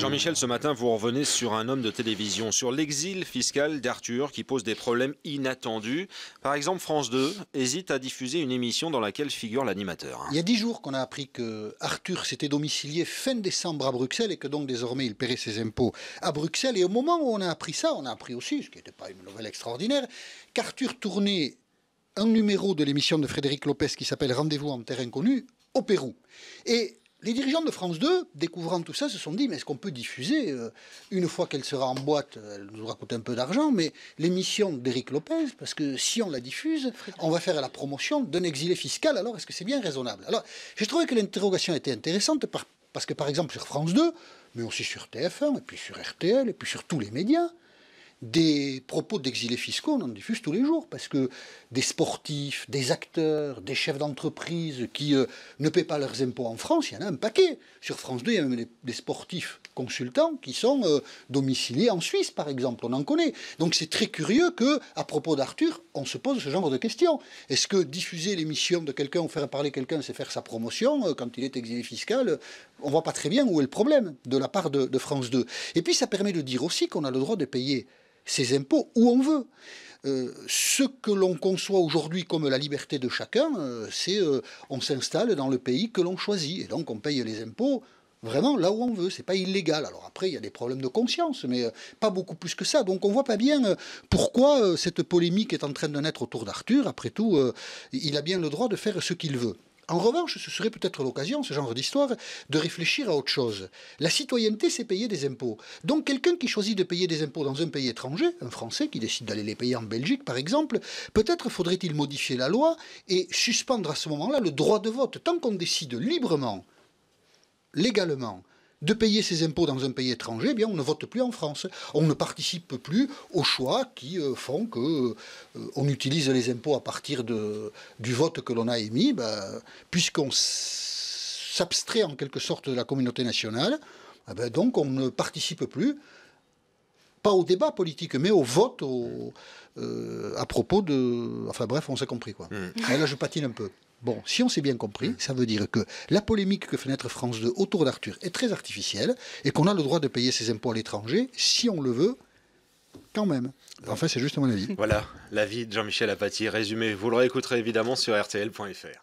Jean-Michel, ce matin, vous revenez sur un homme de télévision, sur l'exil fiscal d'Arthur qui pose des problèmes inattendus. Par exemple, France 2 hésite à diffuser une émission dans laquelle figure l'animateur. Hein. Il y a dix jours qu'on a appris que Arthur s'était domicilié fin décembre à Bruxelles et que donc désormais il paierait ses impôts à Bruxelles. Et au moment où on a appris ça, on a appris aussi, ce qui n'était pas une nouvelle extraordinaire, qu'Arthur tournait un numéro de l'émission de Frédéric Lopez qui s'appelle Rendez-vous en terre inconnue » au Pérou. Et les dirigeants de France 2, découvrant tout ça, se sont dit, mais est-ce qu'on peut diffuser, euh, une fois qu'elle sera en boîte, euh, elle nous aura coûté un peu d'argent, mais l'émission d'Éric Lopez, parce que si on la diffuse, on va faire la promotion d'un exilé fiscal, alors est-ce que c'est bien raisonnable Alors, j'ai trouvé que l'interrogation était intéressante, parce que par exemple sur France 2, mais aussi sur TF1, et puis sur RTL, et puis sur tous les médias, des propos d'exilés fiscaux, on en diffuse tous les jours, parce que des sportifs, des acteurs, des chefs d'entreprise qui euh, ne paient pas leurs impôts en France, il y en a un paquet. Sur France 2, il y a même des, sportifs consultants qui sont euh, domiciliés en Suisse, par exemple, on en connaît. Donc c'est très curieux que, à propos d'Arthur, on se pose ce genre de questions. Est-ce que diffuser l'émission de quelqu'un ou faire parler quelqu'un, c'est faire sa promotion euh, quand il est exilé fiscal On voit pas très bien où est le problème de la part de, de France 2. Et puis ça permet de dire aussi qu'on a le droit de payer ces impôts où on veut. Euh, ce que l'on conçoit aujourd'hui comme la liberté de chacun, euh, c'est euh, on s'installe dans le pays que l'on choisit et donc on paye les impôts vraiment là où on veut, c'est pas illégal. Alors après, il y a des problèmes de conscience, mais pas beaucoup plus que ça. Donc on voit pas bien pourquoi cette polémique est en train de naître autour d'Arthur. Après tout, il a bien le droit de faire ce qu'il veut. En revanche, ce serait peut-être l'occasion, ce genre d'histoire, de réfléchir à autre chose. La citoyenneté, c'est payer des impôts. Donc quelqu'un qui choisit de payer des impôts dans un pays étranger, un Français qui décide d'aller les payer en Belgique, par exemple, peut-être faudrait-il modifier la loi et suspendre à ce moment-là le droit de vote. Tant qu'on décide librement, légalement, de payer ses impôts dans un pays étranger, eh bien on ne vote plus en France. On ne participe plus aux choix qui euh, font que euh, on utilise les impôts à partir du vote que l'on a émis, ben, puisqu'on s'abstrait en quelque sorte de la communauté nationale, eh ben, donc on ne participe plus pas au débat politique, mais au vote, euh, à propos de... Enfin bref, on s'est compris quoi. Mm. là, je patine un peu. Bon, si on s'est bien compris, ça veut dire que la polémique que Fenêtre France 2 autour d'Arthur est très artificielle et qu'on a le droit de payer ses impôts à l'étranger, si on le veut, quand même. Enfin, c'est juste mon avis. Voilà, l'avis de Jean-Michel Apathy résumé. Vous le réécouterez évidemment sur rtl.fr.